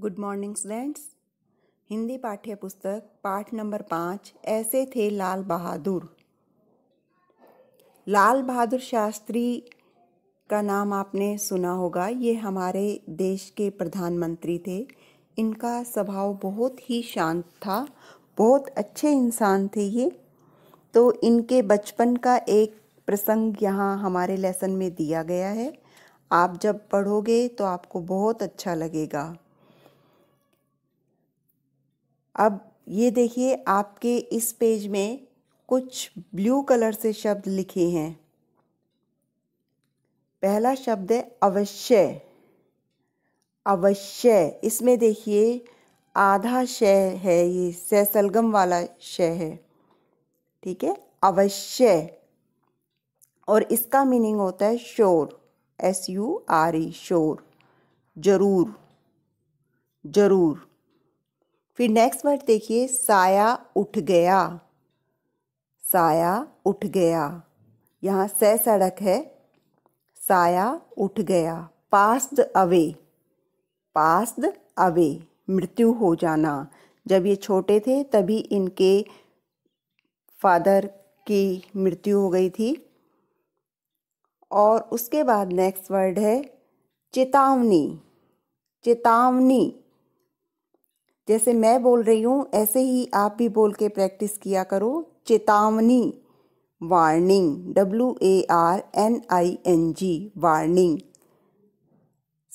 good morning students Hindi पाठ्य पुस्तक पाठ नंबर पाँच ऐसे थे लाल बहादुर लाल बहादुर शास्त्री का नाम आपने सुना होगा ये हमारे देश के प्रधानमंत्री थे इनका स्वभाव बहुत ही शांत था बहुत अच्छे इंसान थे ये तो इनके बचपन का एक प्रसंग यहाँ हमारे लेसन में दिया गया है आप जब पढ़ोगे तो आपको बहुत अच्छा लगेगा अब ये देखिए आपके इस पेज में कुछ ब्लू कलर से शब्द लिखे हैं पहला शब्द है अवश्य अवश्य इसमें देखिए आधा शय है ये सहसलगम वाला शय है ठीक है अवश्य और इसका मीनिंग होता है शोर एस यू आर ई शोर जरूर जरूर फिर नेक्स्ट वर्ड देखिए साया उठ गया साया उठ गया यहाँ सह सड़क है साया उठ गया पास्ड अवे पास्ड अवे मृत्यु हो जाना जब ये छोटे थे तभी इनके फादर की मृत्यु हो गई थी और उसके बाद नेक्स्ट वर्ड है चेतावनी चेतावनी जैसे मैं बोल रही हूँ ऐसे ही आप भी बोल के प्रैक्टिस किया करो चेतावनी warning W A R N I N G warning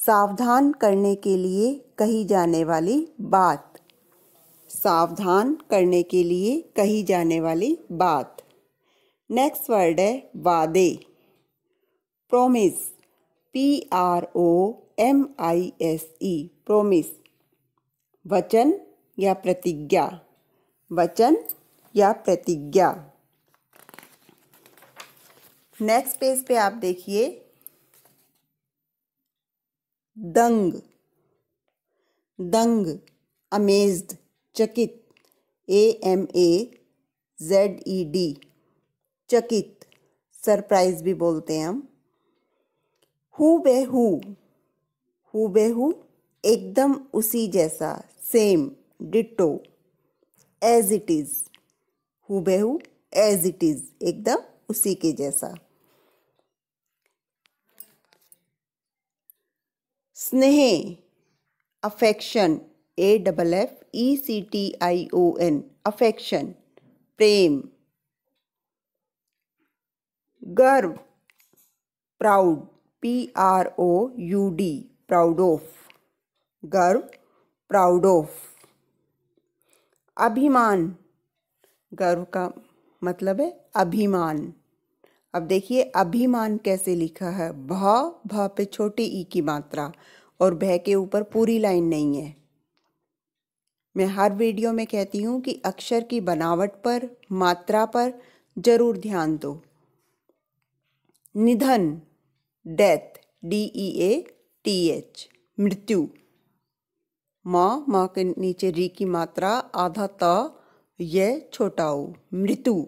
सावधान करने के लिए कही जाने वाली बात सावधान करने के लिए कही जाने वाली बात नेक्स्ट वर्ड है वादे promise P R O M I S E promise वचन या प्रतिज्ञा वचन या प्रतिज्ञा नेक्स्ट पेज पे आप देखिए दंग दंग अमेज्ड चकित A M A Z E D चकित सरप्राइज भी बोलते हैं हम हु बे हु हु बे हु एकदम उसी जैसा same ditto as it is हु एज इट इज़ एकदम उसी के जैसा स्नेह affection A double F E C T I O N affection प्रेम गर्व proud P R O U D proud of गर्व प्राउड ऑफ अभिमान गर्व का मतलब है अभिमान अब देखिए अभिमान कैसे लिखा है भ भ पे छोटी ई e की मात्रा और भय के ऊपर पूरी लाइन नहीं है मैं हर वीडियो में कहती हूँ कि अक्षर की बनावट पर मात्रा पर जरूर ध्यान दो निधन death D E A T H मृत्यु माँ माँ के नीचे री की मात्रा आधा त यह छोटा मृत्यु